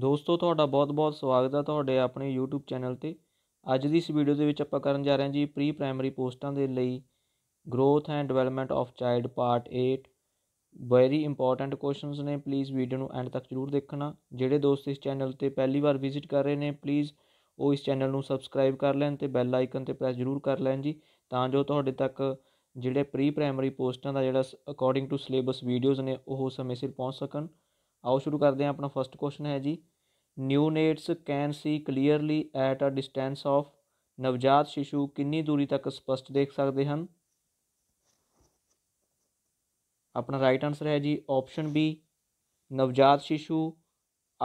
ਦੋਸਤੋ ਤੁਹਾਡਾ ਬਹੁਤ-ਬਹੁਤ ਸਵਾਗਤ ਹੈ ਤੁਹਾਡੇ ਆਪਣੇ YouTube ਚੈਨਲ ਤੇ ਅੱਜ ਦੀ ਇਸ ਵੀਡੀਓ ਦੇ ਵਿੱਚ ਆਪਾਂ ਕਰਨ ਜਾ ਰਹੇ ਹਾਂ ਜੀ ਪ੍ਰੀ ਪ੍ਰਾਇਮਰੀ ਪੋਸਟਾਂ ਦੇ ਲਈ growth and development of child part 8 very important questions ਨੇ ਪਲੀਜ਼ ਵੀਡੀਓ ਨੂੰ ਐਂਡ ਤੱਕ ਜ਼ਰੂਰ ਦੇਖਣਾ ਜਿਹੜੇ ਦੋਸਤ ਇਸ ਚੈਨਲ ਤੇ ਪਹਿਲੀ ਵਾਰ ਵਿਜ਼ਿਟ ਕਰ ਰਹੇ ਨੇ ਪਲੀਜ਼ ਉਹ ਇਸ ਚੈਨਲ ਨੂੰ ਸਬਸਕ੍ਰਾਈਬ ਕਰ ਲੈਣ ਤੇ ਬੈਲ ਆਈਕਨ ਤੇ ਪ੍ਰੈਸ ਜ਼ਰੂਰ ਕਰ ਲੈਣ ਜੀ ਤਾਂ ਜੋ ਤੁਹਾਡੇ ਤੱਕ ਜਿਹੜੇ ਪ੍ਰੀ ਪ੍ਰਾਇਮਰੀ ਪੋਸਟਾਂ ਦਾ ਜਿਹੜਾ ਅਕੋਰਡਿੰਗ ਟੂ ਸਿਲੇਬਸ ਵੀਡੀਓਜ਼ ਨੇ ਉਹ ਸਮੇਂ ਸਿਰ ਪਹੁੰਚ ਸਕਣ ਆਓ ਸ਼ੁਰੂ ਕਰਦੇ ਹਾਂ ਆਪਣਾ ਫਰਸਟ ਕੁਐਸਚਨ ਹੈ ਜੀ neonates can see clearly at a distance of ਨਵਜਾਤ ਸ਼ਿਸ਼ੂ ਕਿੰਨੀ ਦੂਰੀ ਤੱਕ ਸਪਸ਼ਟ ਦੇਖ ਸਕਦੇ ਹਨ ਆਪਣਾ ਰਾਈਟ ਆਨਸਰ ਹੈ ਜੀ ਆਪਸ਼ਨ ਬੀ ਨਵਜਾਤ ਸ਼ਿਸ਼ੂ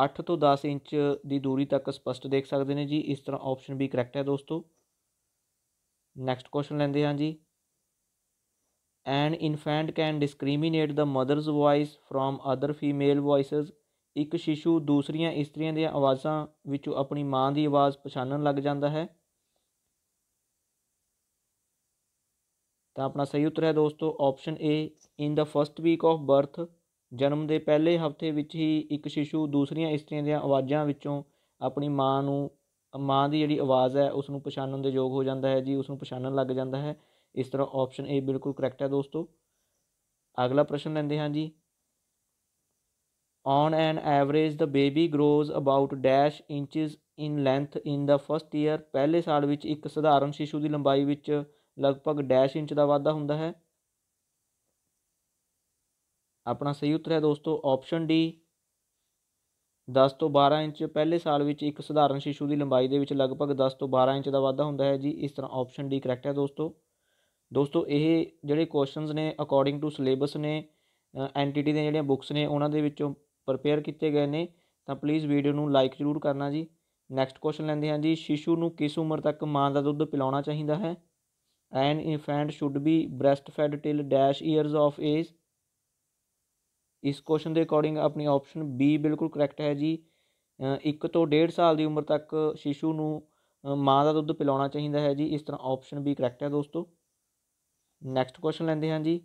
8 ਤੋਂ 10 ਇੰਚ ਦੀ ਦੂਰੀ ਤੱਕ ਸਪਸ਼ਟ ਦੇਖ ਸਕਦੇ ਨੇ ਜੀ ਇਸ ਤਰ੍ਹਾਂ ਆਪਸ਼ਨ ਬੀ ਕਰੈਕਟ ਹੈ ਦੋਸਤੋ ਨੈਕਸਟ ਕੁਐਸਚਨ ਲੈਂਦੇ ਹਾਂ ਜੀ an infant can discriminate the mother's voice from other female voices ਇੱਕ ਸ਼ਿਸ਼ੂ ਦੂਸਰੀਆਂ ਇਸਤਰੀਆਂ ਦੀਆਂ ਆਵਾਜ਼ਾਂ ਵਿੱਚੋਂ ਆਪਣੀ ਮਾਂ ਦੀ ਆਵਾਜ਼ ਪਛਾਣਨ ਲੱਗ ਜਾਂਦਾ ਹੈ ਤਾਂ ਆਪਣਾ ਸਹੀ ਉੱਤਰ ਹੈ ਦੋਸਤੋ option A in the first week of birth ਜਨਮ ਦੇ ਪਹਿਲੇ ਹਫਤੇ ਵਿੱਚ ਹੀ ਇੱਕ ਸ਼ਿਸ਼ੂ ਦੂਸਰੀਆਂ ਇਸਤਰੀਆਂ ਦੀਆਂ ਆਵਾਜ਼ਾਂ ਵਿੱਚੋਂ ਆਪਣੀ ਮਾਂ ਨੂੰ ਮਾਂ ਦੀ ਜਿਹੜੀ ਆਵਾਜ਼ ਹੈ ਉਸ ਨੂੰ ਪਛਾਣਨ ਦੇ ਯੋਗ ਹੋ ਜਾਂਦਾ ਹੈ ਜੀ ਉਸ ਨੂੰ ਪਛਾਣਨ ਲੱਗ ਜਾਂਦਾ ਹੈ ਇਸ ਤਰ੍ਹਾਂ ਆਪਸ਼ਨ ਏ ਬਿਲਕੁਲ ਕਰੈਕਟ ਹੈ ਦੋਸਤੋ ਅਗਲਾ ਪ੍ਰਸ਼ਨ ਲੈਂਦੇ ਹਾਂ ਜੀ on an average the baby grows about dash inches in length in the first year ਪਹਿਲੇ ਸਾਲ ਵਿੱਚ ਇੱਕ ਸਧਾਰਨ ਸ਼ਿਸ਼ੂ ਦੀ ਲੰਬਾਈ ਵਿੱਚ ਲਗਭਗ ਡੈਸ਼ ਇੰਚ ਦਾ ਵਾਧਾ ਹੁੰਦਾ ਹੈ ਆਪਣਾ ਸਹੀ ਉੱਤਰ ਹੈ ਦੋਸਤੋ ਆਪਸ਼ਨ ਡੀ 10 ਤੋਂ 12 ਇੰਚ ਪਹਿਲੇ ਸਾਲ ਵਿੱਚ ਇੱਕ ਸਧਾਰਨ ਸ਼ਿਸ਼ੂ ਦੀ ਲੰਬਾਈ ਦੇ ਵਿੱਚ ਲਗਭਗ 10 ਤੋਂ 12 ਇੰਚ ਦਾ ਵਾਧਾ ਹੁੰਦਾ ਹੈ ਜੀ ਇਸ ਤਰ੍ਹਾਂ ਆਪਸ਼ਨ ਡੀ ਕਰੈਕਟ ਹੈ ਦੋਸਤੋ ਦੋਸਤੋ ਇਹ ਜਿਹੜੇ ਕੁਐਸਚਨਸ ਨੇ ਅਕੋਰਡਿੰਗ ਟੂ ਸਿਲੇਬਸ ਨੇ ਐਨਟੀਟੀ ਦੇ ਜਿਹੜੀਆਂ ਬੁੱਕਸ ਨੇ ਉਹਨਾਂ ਦੇ ਵਿੱਚੋਂ ਪ੍ਰਪੇਅਰ ਕੀਤੇ ਗਏ ਨੇ ਤਾਂ ਪਲੀਜ਼ ਵੀਡੀਓ ਨੂੰ ਲਾਈਕ ਜ਼ਰੂਰ ਕਰਨਾ ਜੀ ਨੈਕਸਟ ਕੁਐਸਚਨ ਲੈਂਦੇ ਹਾਂ ਜੀ ਸ਼ਿਸ਼ੂ ਨੂੰ ਕਿਸ ਉਮਰ ਤੱਕ ਮਾਂ ਦਾ ਦੁੱਧ ਪਿਲਾਉਣਾ ਚਾਹੀਦਾ ਹੈ an infant should be breast fed till dash years of age ਇਸ ਕੁਐਸਚਨ ਦੇ ਅਕੋਰਡਿੰਗ ਆਪਣੀ ਆਪਸ਼ਨ ਬੀ ਬਿਲਕੁਲ ਕਰੈਕਟ ਹੈ ਜੀ 1 ਤੋਂ 1.5 ਸਾਲ ਦੀ ਉਮਰ ਤੱਕ ਸ਼ਿਸ਼ੂ ਨੂੰ ਮਾਂ ਦਾ ਦੁੱਧ ਪਿਲਾਉਣਾ ਚਾਹੀਦਾ ਹੈ ਜੀ ਇਸ ਤਰ੍ਹਾਂ ਆਪਸ਼ਨ ਬੀ ਕਰੈਕਟ ਹੈ ਦੋਸਤੋ ਨੈਕਸਟ ਕੁਐਸਚਨ ਲੈਂਦੇ ਹਾਂ ਜੀ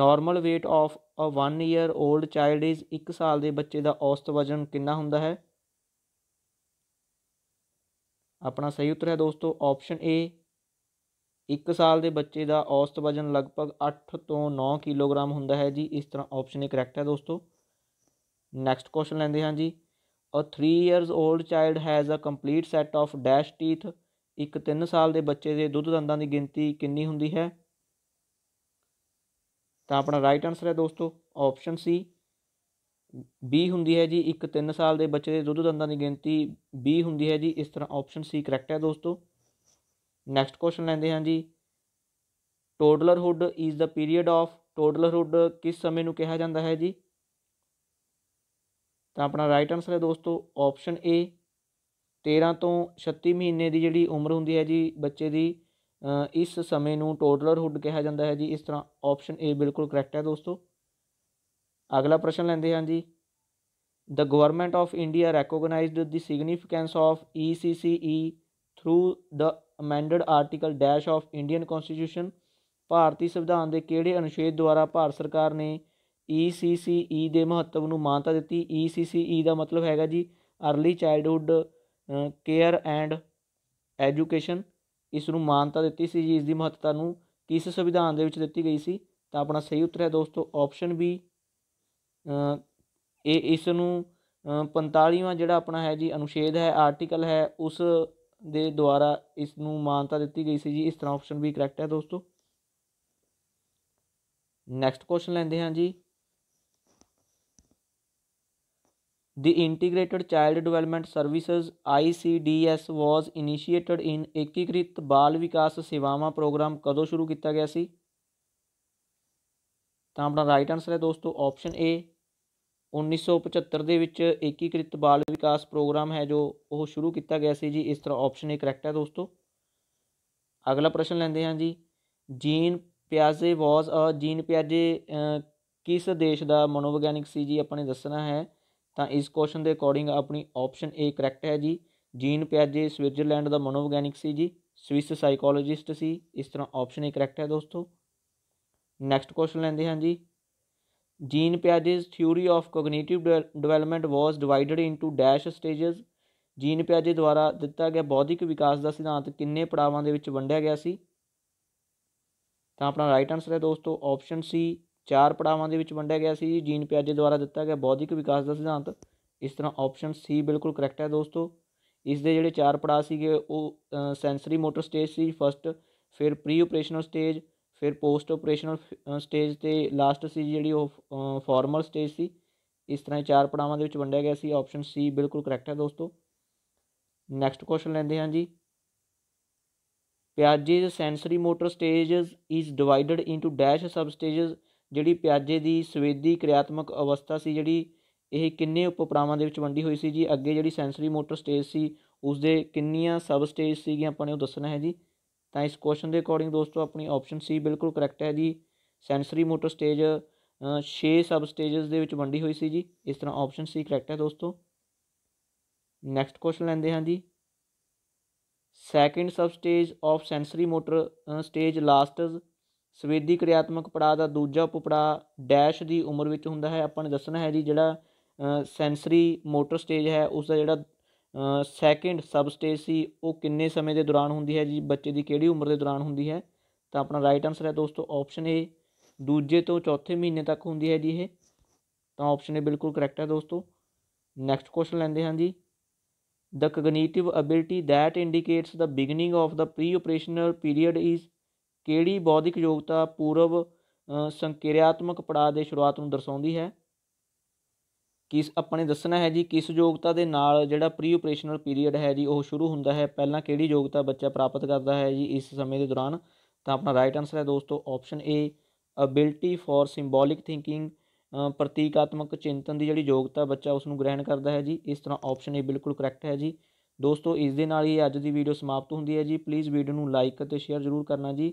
normal weight of a 1 year old child is 1 ਸਾਲ ਦੇ ਬੱਚੇ ਦਾ ਔਸਤ ਵਜ਼ਨ ਕਿੰਨਾ ਹੁੰਦਾ ਹੈ ਆਪਣਾ ਸਹੀ ਉੱਤਰ ਹੈ ਦੋਸਤੋ ਆਪਸ਼ਨ A 1 ਸਾਲ ਦੇ ਬੱਚੇ ਦਾ ਔਸਤ ਵਜ਼ਨ ਲਗਭਗ 8 ਤੋਂ 9 ਕਿਲੋਗ੍ਰਾਮ ਹੁੰਦਾ ਹੈ ਜੀ ਇਸ ਤਰ੍ਹਾਂ ਆਪਸ਼ਨ A ਕਰੈਕਟ ਹੈ ਦੋਸਤੋ ਨੈਕਸਟ ਕੁਐਸਚਨ ਲੈਂਦੇ ਹਾਂ ਜੀ a 3 years old child has a complete set of dash teeth ਇੱਕ 3 ਸਾਲ ਦੇ ਬੱਚੇ ਦੇ ਦੁੱਧ ਦੰਦਾਂ ਦੀ ਗਿਣਤੀ ਕਿੰਨੀ ਹੁੰਦੀ ਹੈ ਤਾਂ ਆਪਣਾ ਰਾਈਟ ਆਨਸਰ ਹੈ ਦੋਸਤੋ ਆਪਸ਼ਨ ਸੀ B ਹੁੰਦੀ ਹੈ ਜੀ ਇੱਕ 3 ਸਾਲ ਦੇ ਬੱਚੇ ਦੇ ਦੁੱਧ ਦੰਦਾਂ ਦੀ ਗਿਣਤੀ 20 ਹੁੰਦੀ ਹੈ ਜੀ ਇਸ ਤਰ੍ਹਾਂ ਆਪਸ਼ਨ ਸੀ ਕਰੈਕਟ ਹੈ ਦੋਸਤੋ ਨੈਕਸਟ ਕੁਐਸਚਨ ਲੈਂਦੇ ਹਾਂ ਜੀ toddlerhood is the period of toddlerhood ਕਿਸ ਸਮੇਂ ਨੂੰ ਕਿਹਾ ਜਾਂਦਾ ਹੈ ਜੀ ਤਾਂ ਆਪਣਾ ਰਾਈਟ ਆਨਸਰ ਹੈ ਦੋਸਤੋ ਆਪਸ਼ਨ A 13 ਤੋਂ 36 ਮਹੀਨੇ ਦੀ ਜਿਹੜੀ ਉਮਰ ਹੁੰਦੀ ਹੈ ਜੀ ਬੱਚੇ ਦੀ ਇਸ ਸਮੇਂ ਨੂੰ ਟੋਡਲਰਹੁੱਡ ਕਿਹਾ ਜਾਂਦਾ ਹੈ ਜੀ ਇਸ ਤਰ੍ਹਾਂ ਆਪਸ਼ਨ ਏ ਬਿਲਕੁਲ ਕਰੈਕਟ ਹੈ ਦੋਸਤੋ ਅਗਲਾ ਪ੍ਰਸ਼ਨ ਲੈਂਦੇ ਹਾਂ ਜੀ the government of India recognized the significance of ECCE through the amended article dash of Indian constitution ਭਾਰਤੀ ਸੰਵਿਧਾਨ ਦੇ ਕਿਹੜੇ ਅਨੁਛੇਦ ਦੁਆਰਾ ਭਾਰਤ ਸਰਕਾਰ ਨੇ ECCE e ਦੇ ਮਹੱਤਵ ਨੂੰ ਮਾਨਤਾ ਦਿੱਤੀ ECCE e ਦਾ ਮਤਲਬ ਹੈਗਾ ਜੀ early childhood care and education ਇਸ ਨੂੰ ਮਾਨਤਾ ਦਿੱਤੀ ਸੀ ਜੀ ਇਸ ਦੀ ਮਹੱਤਤਾ ਨੂੰ ਕਿਸ ਸੰਵਿਧਾਨ ਦੇ ਵਿੱਚ ਦਿੱਤੀ ਗਈ ਸੀ ਤਾਂ ਆਪਣਾ ਸਹੀ ਉੱਤਰ ਹੈ ਦੋਸਤੋ ਆਪਸ਼ਨ ਬੀ ਇਹ ਇਸ ਨੂੰ 45ਵਾਂ ਜਿਹੜਾ ਆਪਣਾ ਹੈ ਜੀ ਅਨੁਛੇਦ ਹੈ ਆਰਟੀਕਲ ਹੈ ਉਸ ਦੇ ਦੁਆਰਾ ਇਸ ਨੂੰ ਮਾਨਤਾ ਦਿੱਤੀ ਗਈ ਸੀ ਜੀ ਇਸ ਤਰ੍ਹਾਂ ਆਪਸ਼ਨ ਬੀ ਕਰੈਕਟ ਹੈ ਦੋਸਤੋ ਨੈਕਸਟ ਕੁਐਸਚਨ ਲੈਂਦੇ ਹਾਂ ਜੀ The Integrated Child Development Services ICDS was initiated in ਏਕੀਕ੍ਰਿਤ ਬਾਲ ਵਿਕਾਸ ਸੇਵਾਵਾਂ ਪ੍ਰੋਗਰਾਮ ਕਦੋਂ ਸ਼ੁਰੂ ਕੀਤਾ ਗਿਆ ਸੀ ਤਾਂ ਆਪਣਾ ਰਾਈਟ ਆਨਸਰ ਹੈ ਦੋਸਤੋ ਆਪਸ਼ਨ A 1975 ਦੇ ਵਿੱਚ ਏਕੀਕ੍ਰਿਤ ਬਾਲ ਵਿਕਾਸ ਪ੍ਰੋਗਰਾਮ ਹੈ ਜੋ ਉਹ ਸ਼ੁਰੂ ਕੀਤਾ ਗਿਆ ਸੀ ਜੀ ਇਸ ਤਰ੍ਹਾਂ ਆਪਸ਼ਨ A ਕਰੈਕਟ ਹੈ ਦੋਸਤੋ ਅਗਲਾ ਪ੍ਰਸ਼ਨ ਲੈਂਦੇ ਹਾਂ ਜੀ ਜੀਨ ਪਿਆਜ਼ੇ ਵਾਸ ਅ ਜੀਨ ਪਿਆਜ਼ੇ ਕਿਸ ਦੇਸ਼ ਦਾ ਮਨੋਵਿਗਿਆਨਿਕ ਸੀ ਜੀ ਆਪਾਂ ਨੇ ਦੱਸਣਾ ਹੈ ਤਾਂ ਇਸ ਕੁਐਸਚਨ ਦੇ ਅਕੋਰਡਿੰਗ ਆਪਣੀ ਆਪਸ਼ਨ ਏ ਕਰੈਕਟ ਹੈ ਜੀ ਜੀਨ ਪਿਆਜੇ ਸਵਿਟਜ਼ਰਲੈਂਡ ਦਾ ਮਨੋਵਿਗਿਆਨਿਕ ਸੀ ਜੀ ਸਵਿਸ ਸਾਈਕੋਲੋਜਿਸਟ ਸੀ ਇਸ ਤਰ੍ਹਾਂ ਆਪਸ਼ਨ ਏ ਕਰੈਕਟ ਹੈ ਦੋਸਤੋ ਨੈਕਸਟ ਕੁਐਸਚਨ ਲੈਂਦੇ ਹਾਂ ਜੀ Jean Piaget's theory of cognitive development was divided into dash stages Jean ਪਿਆਜੇ ਦੁਆਰਾ ਦਿੱਤਾ ਗਿਆ ਬੌਧਿਕ ਵਿਕਾਸ ਦਾ ਸਿਧਾਂਤ ਕਿੰਨੇ ਪੜਾਵਾਂ ਦੇ ਵਿੱਚ ਵੰਡਿਆ ਗਿਆ ਸੀ ਤਾਂ ਆਪਣਾ ਰਾਈਟ ਆਨਸਰ ਹੈ ਦੋਸਤੋ ਆਪਸ਼ਨ ਸੀ ਚਾਰ ਪੜਾਵਾਂ ਦੇ ਵਿੱਚ ਵੰਡਿਆ ਗਿਆ ਸੀ ਜੀਨ ਪਿਆਜੇ ਦੁਆਰਾ ਦਿੱਤਾ ਗਿਆ ਬੌਧਿਕ ਵਿਕਾਸ ਦਾ ਸਿਧਾਂਤ ਇਸ ਤਰ੍ਹਾਂ ਆਪਸ਼ਨ ਸੀ ਬਿਲਕੁਲ ਕਰੈਕਟ ਹੈ ਦੋਸਤੋ ਇਸ ਦੇ ਜਿਹੜੇ ਚਾਰ ਪੜਾਅ ਸੀਗੇ ਉਹ ਸੈਂਸਰੀ ਮੋਟਰ ਸਟੇਜ ਸੀ ਫਸਟ ਫਿਰ ਪ੍ਰੀ ਆਪਰੇਸ਼ਨਲ ਸਟੇਜ ਫਿਰ ਪੋਸਟ ਆਪਰੇਸ਼ਨਲ ਸਟੇਜ ਤੇ ਲਾਸਟ ਸੀ ਜਿਹੜੀ ਉਹ ਫਾਰਮਲ ਸਟੇਜ ਸੀ ਇਸ ਤਰ੍ਹਾਂ ਚਾਰ ਪੜਾਵਾਂ ਦੇ ਵਿੱਚ ਵੰਡਿਆ ਗਿਆ ਸੀ ਆਪਸ਼ਨ ਸੀ ਬਿਲਕੁਲ ਕਰੈਕਟ ਹੈ ਦੋਸਤੋ ਨੈਕਸਟ ਕੁਐਸਚਨ ਲੈਂਦੇ ਹਾਂ ਜੀ Piaget's sensory motor stages is divided into dash sub stages ਜਿਹੜੀ ਪਿਆਜੇ ਦੀ ਸਵੇਦੀ ਕਿਰਿਆਤਮਕ ਅਵਸਥਾ ਸੀ ਜਿਹੜੀ ਇਹ ਕਿੰਨੇ ਉਪਪੜਾਵਾਂ ਦੇ ਵਿੱਚ ਵੰਡੀ ਹੋਈ ਸੀ ਜੀ ਅੱਗੇ ਜਿਹੜੀ ਸੈਂਸਰੀ ਮੋਟਰ ਸਟੇਜ ਸੀ ਉਸ ਦੇ ਕਿੰਨੀਆਂ ਸਬ ਸਟੇਜ ਸੀਗੀਆਂ ਆਪਾਂ ਨੇ ਉਹ ਦੱਸਣਾ ਹੈ ਜੀ ਤਾਂ ਇਸ ਕੁਐਸਚਨ ਦੇ ਅਕੋਰਡਿੰਗ ਦੋਸਤੋ ਆਪਣੀ ਆਪਸ਼ਨ ਸੀ ਬਿਲਕੁਲ ਕਰੈਕਟ ਹੈ ਜੀ sensory motor stage 6 sub stages ਦੇ ਵਿੱਚ ਵੰਡੀ ਹੋਈ ਸੀ ਜੀ ਇਸ ਤਰ੍ਹਾਂ ਆਪਸ਼ਨ ਸੀ ਕਰੈਕਟ ਹੈ ਦੋਸਤੋ ਨੈਕਸਟ ਕੁਐਸਚਨ ਲੈਂਦੇ ਹਾਂ ਜੀ second sub stage of sensory motor stage lasts ਸਵੇਦੀ ਕਿਰਿਆਤਮਕ ਪੜਾਅ ਦਾ ਦੂਜਾ ਉਪਪੜਾਅ ਡੈਸ਼ ਦੀ ਉਮਰ ਵਿੱਚ ਹੁੰਦਾ ਹੈ ਆਪਾਂ ਨੇ ਦੱਸਣਾ ਹੈ ਜੀ ਜਿਹੜਾ ਸੈਂਸਰੀ ਮੋਟਰ ਸਟੇਜ ਹੈ ਉਸ ਦਾ ਜਿਹੜਾ ਸੈਕਿੰਡ ਸਬ ਸਟੇਜ ਸੀ ਉਹ ਕਿੰਨੇ ਸਮੇਂ ਦੇ ਦੌਰਾਨ ਹੁੰਦੀ ਹੈ ਜੀ ਬੱਚੇ ਦੀ ਕਿਹੜੀ ਉਮਰ ਦੇ ਦੌਰਾਨ ਹੁੰਦੀ ਹੈ ਤਾਂ ਆਪਣਾ ਰਾਈਟ ਆਨਸਰ ਹੈ ਦੋਸਤੋ ਆਪਸ਼ਨ ਏ ਦੂਜੇ ਤੋਂ ਚੌਥੇ ਮਹੀਨੇ ਤੱਕ ਹੁੰਦੀ ਹੈ ਜੀ ਇਹ ਤਾਂ ਆਪਸ਼ਨ ਏ ਬਿਲਕੁਲ ਕਰੈਕਟ ਹੈ ਦੋਸਤੋ ਨੈਕਸਟ ਕੁਐਸਚਨ ਲੈਂਦੇ ਹਾਂ ਜੀ the cognitive ability that indicates the beginning of the pre operational period is ਕਿਹੜੀ ਬੌਧਿਕ ਯੋਗਤਾ ਪੂਰਵ ਸੰਕਿਰਿਆਤਮਕ ਪੜਾਅ ਦੇ ਸ਼ੁਰੂਆਤ ਨੂੰ ਦਰਸਾਉਂਦੀ ਹੈ ਕਿਸ ਆਪਣੇ ਦੱਸਣਾ ਹੈ ਜੀ ਕਿਸ ਯੋਗਤਾ ਦੇ ਨਾਲ ਜਿਹੜਾ ਪ੍ਰੀ ਆਪਰੇਸ਼ਨਲ ਪੀਰੀਅਡ ਹੈ ਜੀ ਉਹ ਸ਼ੁਰੂ ਹੁੰਦਾ ਹੈ ਪਹਿਲਾਂ ਕਿਹੜੀ ਯੋਗਤਾ ਬੱਚਾ ਪ੍ਰਾਪਤ ਕਰਦਾ ਹੈ ਜੀ ਇਸ ਸਮੇਂ ਦੇ ਦੌਰਾਨ ਤਾਂ ਆਪਣਾ ਰਾਈਟ ਆਨਸਰ ਹੈ ਦੋਸਤੋ option A ability for symbolic thinking ਪ੍ਰਤੀਕਾਤਮਕ ਚਿੰਤਨ ਦੀ ਜਿਹੜੀ ਯੋਗਤਾ ਬੱਚਾ ਉਸ ਨੂੰ ਗ੍ਰਹਿਣ ਕਰਦਾ ਹੈ ਜੀ ਇਸ ਤਰ੍ਹਾਂ ਆਪਸ਼ਨ ਏ ਬਿਲਕੁਲ ਕਰੈਕਟ ਹੈ ਜੀ ਦੋਸਤੋ ਇਸ ਦੇ ਨਾਲ ਹੀ ਅੱਜ ਦੀ ਵੀਡੀਓ ਸਮਾਪਤ ਹੁੰਦੀ ਹੈ ਜੀ ਪਲੀਜ਼ ਵੀਡੀਓ ਨੂੰ ਲਾਈਕ ਅਤੇ ਸ਼ੇਅਰ ਜ਼ਰੂਰ ਕਰਨਾ ਜੀ